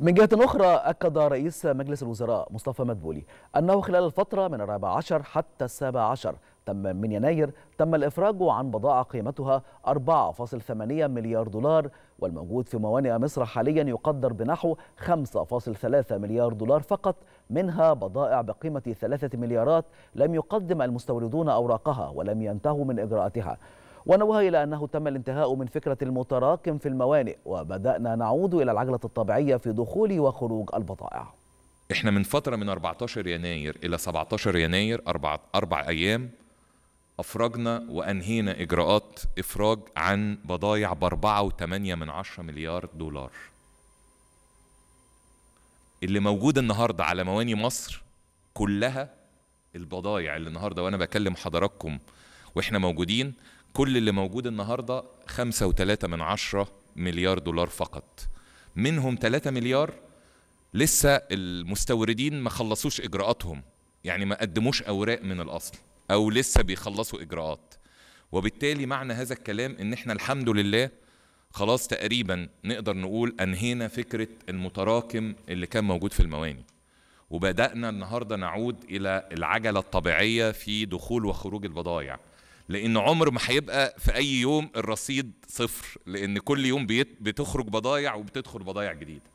من جهة أخرى أكد رئيس مجلس الوزراء مصطفى مدبولي أنه خلال الفترة من الرابع عشر حتى السابع عشر تم من يناير تم الإفراج عن بضائع قيمتها 4.8 مليار دولار والموجود في موانئ مصر حاليا يقدر بنحو 5.3 مليار دولار فقط منها بضائع بقيمة 3 مليارات لم يقدم المستوردون أوراقها ولم ينتهوا من إجراءاتها ونوه إلى أنه تم الانتهاء من فكرة المتراكم في الموانئ وبدأنا نعود إلى العجلة الطبيعية في دخول وخروج البضائع احنا من فترة من 14 يناير إلى 17 يناير أربع, أربع أيام أفرجنا وأنهينا إجراءات إفراج عن بضايع ب 4.8 من 10 مليار دولار اللي موجود النهاردة على مواني مصر كلها البضايع اللي النهاردة وأنا بكلم حضراتكم وإحنا موجودين كل اللي موجود النهاردة خمسة وثلاثة من عشرة مليار دولار فقط منهم 3 مليار لسه المستوردين ما خلصوش اجراءاتهم يعني ما قدموش اوراق من الاصل او لسه بيخلصوا اجراءات وبالتالي معنى هذا الكلام ان احنا الحمد لله خلاص تقريبا نقدر نقول انهينا فكره المتراكم اللي كان موجود في المواني وبدانا النهارده نعود الى العجله الطبيعيه في دخول وخروج البضائع لان عمر ما هيبقى في اي يوم الرصيد صفر لان كل يوم بتخرج بضايع وبتدخل بضايع جديده